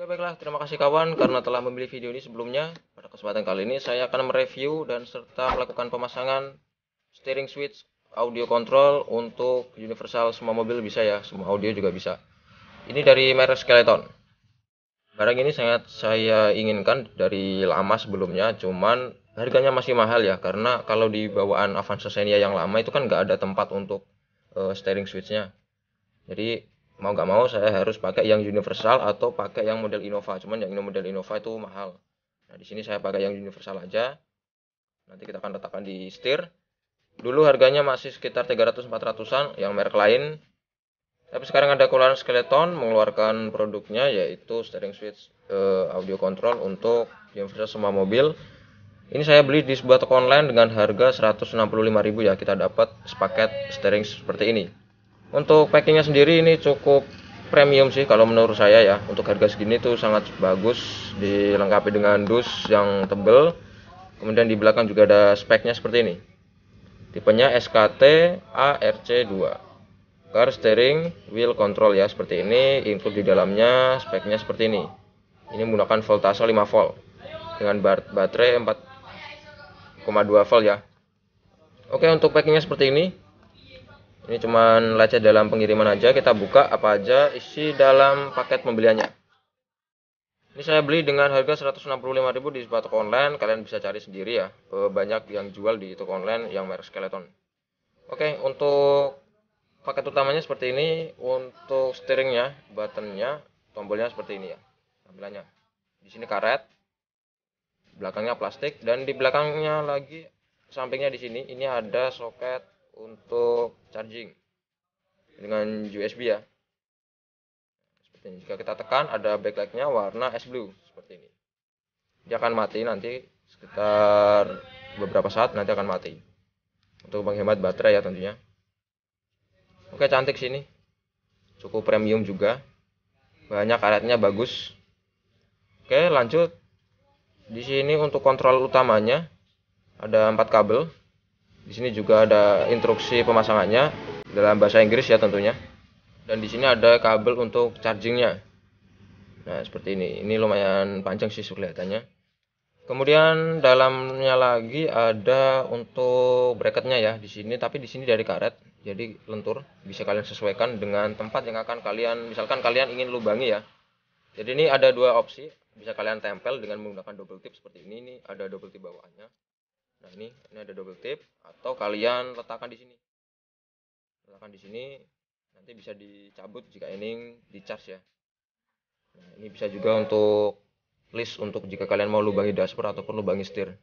Oke baiklah, terima kasih kawan karena telah memilih video ini sebelumnya. Pada kesempatan kali ini saya akan mereview dan serta melakukan pemasangan steering switch audio control untuk universal semua mobil bisa ya, semua audio juga bisa. Ini dari merek Skeleton. Barang ini sangat saya inginkan dari lama sebelumnya, cuman harganya masih mahal ya karena kalau di bawaan Avanza Xenia yang lama itu kan nggak ada tempat untuk uh, steering switchnya. Jadi mau nggak mau saya harus pakai yang universal atau pakai yang model Innova cuman yang model Innova itu mahal nah di sini saya pakai yang universal aja nanti kita akan letakkan di setir dulu harganya masih sekitar 300-400an yang merek lain tapi sekarang ada keluaran skeleton mengeluarkan produknya yaitu steering switch eh, audio control untuk universal semua mobil ini saya beli di sebuah toko online dengan harga 165.000 ya kita dapat sepaket steering seperti ini untuk packingnya sendiri ini cukup premium sih kalau menurut saya ya untuk harga segini tuh sangat bagus dilengkapi dengan dus yang tebel kemudian di belakang juga ada speknya seperti ini tipenya SKT ARC2 car steering wheel control ya seperti ini include di dalamnya speknya seperti ini ini menggunakan voltase 5 volt dengan baterai 4,2 volt ya oke untuk packingnya seperti ini ini cuman lecet dalam pengiriman aja kita buka apa aja isi dalam paket pembeliannya ini saya beli dengan harga 165.000 di sebuah toko online kalian bisa cari sendiri ya banyak yang jual di toko online yang merek skeleton oke untuk paket utamanya seperti ini untuk steeringnya buttonnya tombolnya seperti ini ya tampilannya di sini karet belakangnya plastik dan di belakangnya lagi sampingnya di sini ini ada soket untuk charging dengan USB ya seperti ini jika kita tekan ada backlightnya warna es blue seperti ini dia akan mati nanti sekitar beberapa saat nanti akan mati untuk menghemat baterai ya tentunya oke cantik sini cukup premium juga banyak alatnya bagus oke lanjut di sini untuk kontrol utamanya ada empat kabel di sini juga ada instruksi pemasangannya dalam bahasa Inggris ya tentunya. Dan di sini ada kabel untuk chargingnya. Nah seperti ini. Ini lumayan panjang sih kelihatannya. Kemudian dalamnya lagi ada untuk bracketnya ya di sini. Tapi di sini dari karet, jadi lentur. Bisa kalian sesuaikan dengan tempat yang akan kalian, misalkan kalian ingin lubangi ya. Jadi ini ada dua opsi, bisa kalian tempel dengan menggunakan double tip seperti ini. Ini ada double tip bawaannya nah ini ini ada double tip atau kalian letakkan di sini letakkan di sini nanti bisa dicabut jika ini di charge ya nah, ini bisa juga untuk list untuk jika kalian mau lubangi dashboard ataupun lubangi setir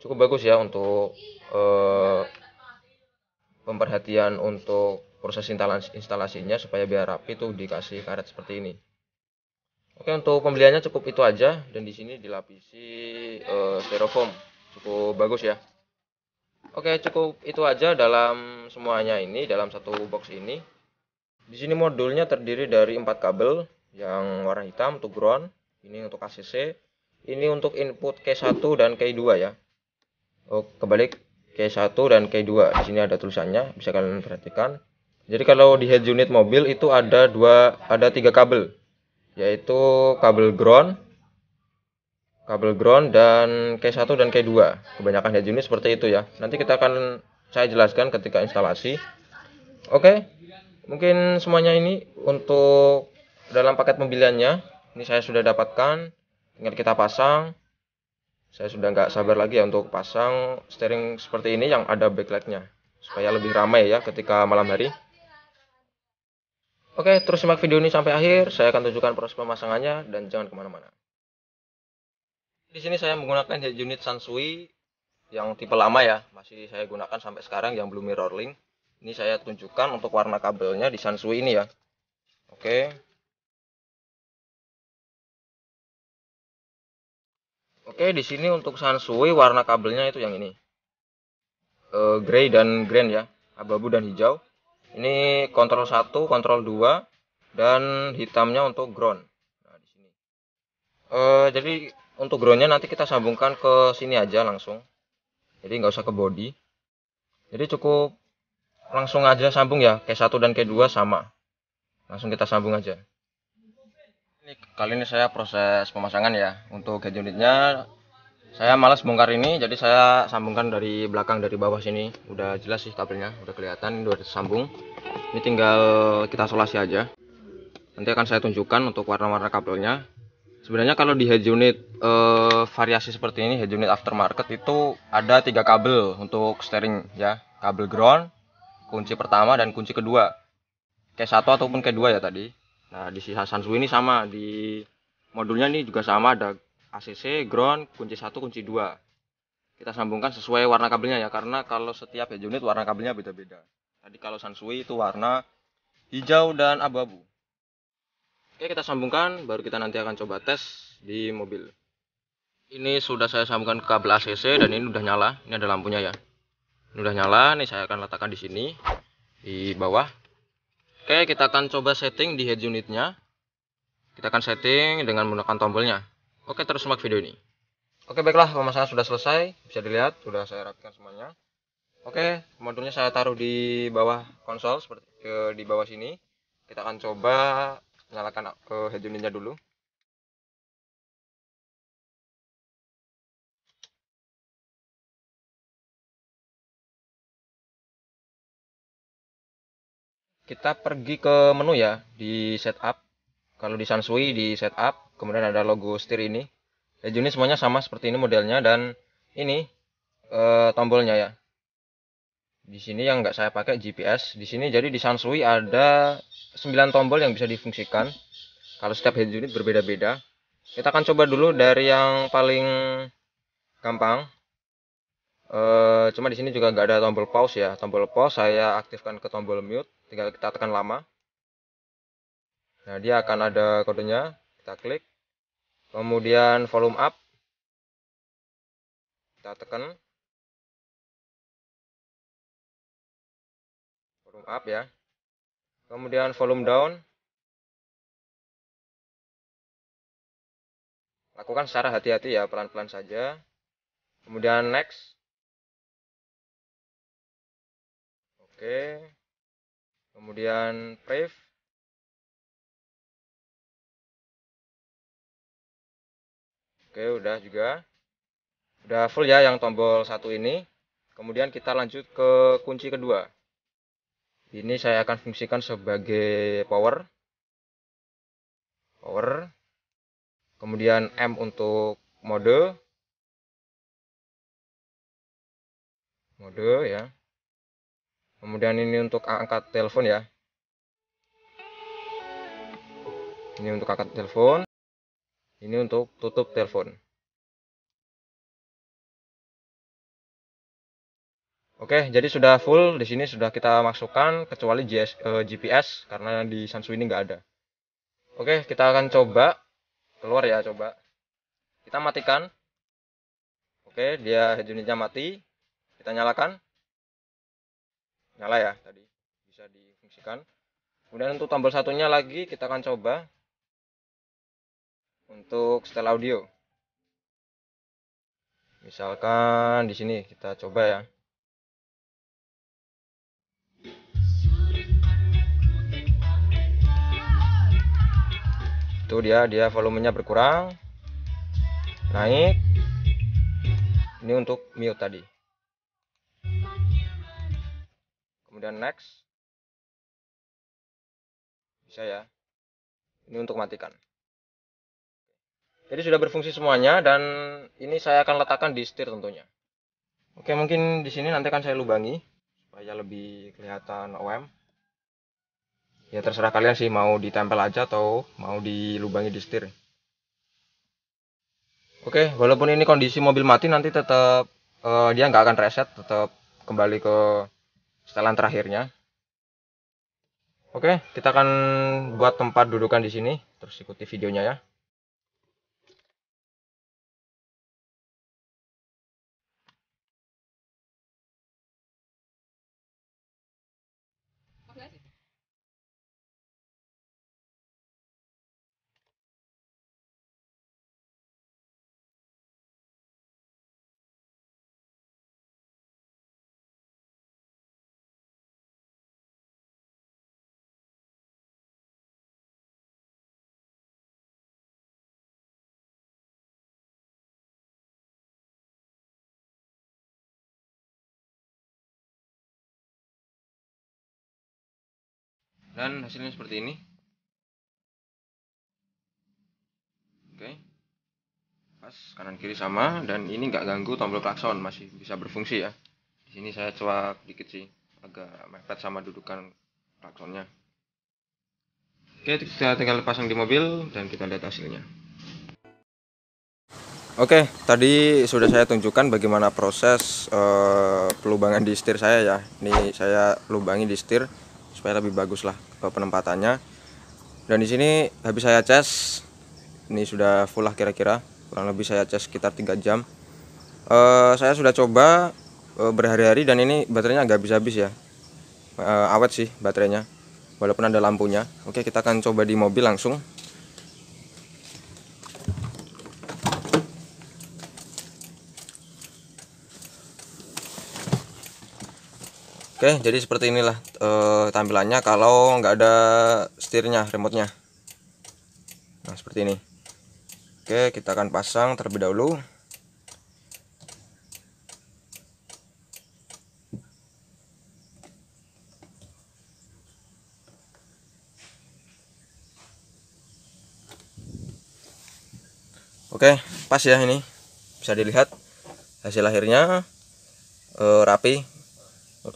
cukup bagus ya untuk eh, pemperhatian untuk proses instalasi, instalasinya supaya biar rapi tuh dikasih karet seperti ini Oke untuk pembeliannya cukup itu aja dan di sini dilapisi uh, styrofoam cukup bagus ya. Oke cukup itu aja dalam semuanya ini dalam satu box ini. Di sini modulnya terdiri dari empat kabel yang warna hitam untuk ground, ini untuk ACC, ini untuk input K1 dan K2 ya. Oh kebalik K1 dan K2 di sini ada tulisannya bisa kalian perhatikan. Jadi kalau di head unit mobil itu ada dua ada tiga kabel yaitu kabel ground, kabel ground dan K1 dan K2. Kebanyakan head unit seperti itu ya. Nanti kita akan saya jelaskan ketika instalasi. Oke. Mungkin semuanya ini untuk dalam paket pembeliannya. Ini saya sudah dapatkan. Tinggal kita pasang. Saya sudah nggak sabar lagi ya untuk pasang steering seperti ini yang ada backlightnya supaya lebih ramai ya ketika malam hari. Oke, terus simak video ini sampai akhir. Saya akan tunjukkan proses pemasangannya dan jangan kemana-mana. Di sini saya menggunakan head unit Sansui yang tipe lama ya, masih saya gunakan sampai sekarang yang belum mirror link. Ini saya tunjukkan untuk warna kabelnya di Sansui ini ya. Oke. Oke, di sini untuk Sansui warna kabelnya itu yang ini. E, eh, grey dan green ya, abu-abu dan hijau ini kontrol satu, kontrol dua, dan hitamnya untuk ground nah, di sini e, jadi untuk groundnya nanti kita sambungkan ke sini aja langsung jadi nggak usah ke body jadi cukup langsung aja sambung ya K1 dan K2 sama langsung kita sambung aja ini, kali ini saya proses pemasangan ya untuk gauge unitnya saya malas bongkar ini jadi saya sambungkan dari belakang dari bawah sini udah jelas sih kabelnya udah kelihatan udah tersambung ini tinggal kita solasi aja nanti akan saya tunjukkan untuk warna-warna kabelnya sebenarnya kalau di head unit eh, variasi seperti ini head unit aftermarket itu ada tiga kabel untuk steering ya kabel ground kunci pertama dan kunci kedua Kayak satu ataupun kedua dua ya tadi nah di sisa Sansu ini sama di modulnya ini juga sama ada ACC, ground, kunci 1, kunci 2. Kita sambungkan sesuai warna kabelnya ya, karena kalau setiap head unit warna kabelnya beda-beda. Tadi kalau Sansui itu warna hijau dan abu-abu. Oke, kita sambungkan, baru kita nanti akan coba tes di mobil. Ini sudah saya sambungkan ke kabel ACC dan ini udah nyala. Ini ada lampunya ya. Ini udah nyala, ini saya akan letakkan di sini di bawah. Oke, kita akan coba setting di head unitnya. Kita akan setting dengan menggunakan tombolnya. Oke, terus simak video ini. Oke, baiklah, pemasangan sudah selesai. Bisa dilihat, sudah saya rapikan semuanya. Oke, modulnya saya taruh di bawah konsol seperti ke, di bawah sini. Kita akan coba nyalakan ke head unitnya dulu. Kita pergi ke menu ya di setup. Kalau di Sansui di setup kemudian ada logo setir ini laju ya, ini semuanya sama seperti ini modelnya dan ini e, tombolnya ya di sini yang nggak saya pakai GPS di sini jadi di Sansui ada 9 tombol yang bisa difungsikan kalau setiap head unit berbeda-beda kita akan coba dulu dari yang paling gampang e, cuma di sini juga nggak ada tombol pause ya tombol pause saya aktifkan ke tombol mute tinggal kita tekan lama nah dia akan ada kodenya kita klik kemudian volume up kita tekan volume up ya kemudian volume down lakukan secara hati-hati ya pelan-pelan saja kemudian next oke kemudian brave Oke, udah juga. Udah full ya yang tombol satu ini. Kemudian kita lanjut ke kunci kedua. Ini saya akan fungsikan sebagai power. Power. Kemudian M untuk mode. Mode ya. Kemudian ini untuk angkat telepon ya. Ini untuk angkat telepon ini untuk tutup telepon Oke, jadi sudah full. Di sini sudah kita masukkan, kecuali GS, eh, GPS, karena di Samsung ini nggak ada. Oke, kita akan coba. Keluar ya, coba. Kita matikan. Oke, dia unitnya mati. Kita nyalakan. Nyala ya, tadi. Bisa difungsikan. Kemudian untuk tombol satunya lagi, kita akan coba untuk setel audio. Misalkan di sini kita coba ya. Itu dia, dia volumenya berkurang. Naik. Ini untuk mute tadi. Kemudian next. Bisa ya. Ini untuk matikan. Jadi sudah berfungsi semuanya dan ini saya akan letakkan di setir tentunya. Oke, mungkin di sini nanti akan saya lubangi supaya lebih kelihatan OM. Ya terserah kalian sih mau ditempel aja atau mau dilubangi di setir. Oke, walaupun ini kondisi mobil mati nanti tetap uh, eh, dia nggak akan reset, tetap kembali ke setelan terakhirnya. Oke, kita akan buat tempat dudukan di sini. Terus ikuti videonya ya. dan hasilnya seperti ini oke pas kanan kiri sama dan ini nggak ganggu tombol klakson masih bisa berfungsi ya di sini saya cuak dikit sih agak mepet sama dudukan klaksonnya oke kita tinggal pasang di mobil dan kita lihat hasilnya Oke, tadi sudah saya tunjukkan bagaimana proses uh, pelubangan di setir saya ya. Ini saya lubangi di setir supaya lebih bagus lah penempatannya dan di sini habis saya cas ini sudah full lah kira-kira kurang lebih saya cas sekitar tiga jam e, saya sudah coba e, berhari-hari dan ini baterainya agak habis-habis ya e, awet sih baterainya walaupun ada lampunya oke kita akan coba di mobil langsung Oke jadi seperti inilah e, tampilannya kalau nggak ada setirnya remote-nya nah seperti ini Oke kita akan pasang terlebih dahulu Oke, pas ya ini. Bisa dilihat hasil akhirnya e, rapi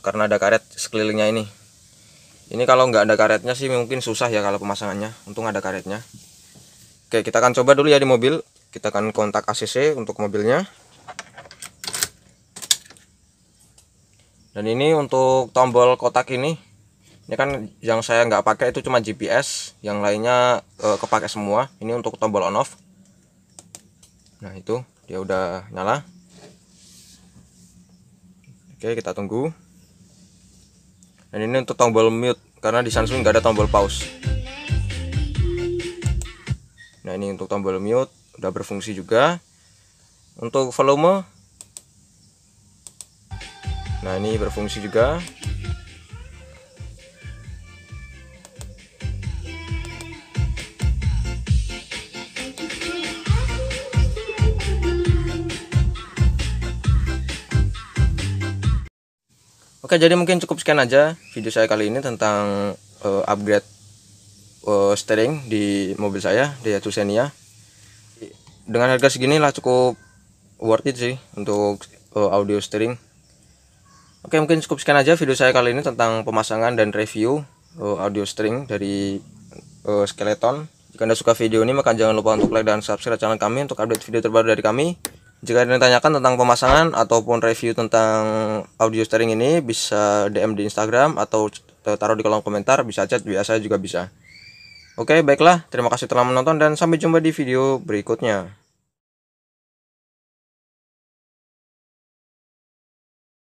karena ada karet sekelilingnya ini ini kalau nggak ada karetnya sih mungkin susah ya kalau pemasangannya untung ada karetnya oke kita akan coba dulu ya di mobil kita akan kontak ACC untuk mobilnya dan ini untuk tombol kotak ini ini kan yang saya nggak pakai itu cuma GPS yang lainnya e, kepake semua ini untuk tombol on off nah itu dia udah nyala oke kita tunggu dan ini untuk tombol mute karena di Samsung nggak ada tombol pause nah ini untuk tombol mute udah berfungsi juga untuk volume nah ini berfungsi juga Oke, jadi mungkin cukup sekian aja video saya kali ini tentang uh, upgrade uh, steering di mobil saya di Yaitu Xenia. Dengan harga segini lah cukup worth it sih untuk uh, audio steering. Oke, mungkin cukup sekian aja video saya kali ini tentang pemasangan dan review uh, audio steering dari uh, Skeleton. Jika Anda suka video ini, maka jangan lupa untuk like dan subscribe channel kami untuk update video terbaru dari kami. Jika ada yang tanyakan tentang pemasangan ataupun review tentang audio steering ini bisa DM di Instagram atau taruh di kolom komentar, bisa chat, biasa juga bisa. Oke, baiklah. Terima kasih telah menonton dan sampai jumpa di video berikutnya.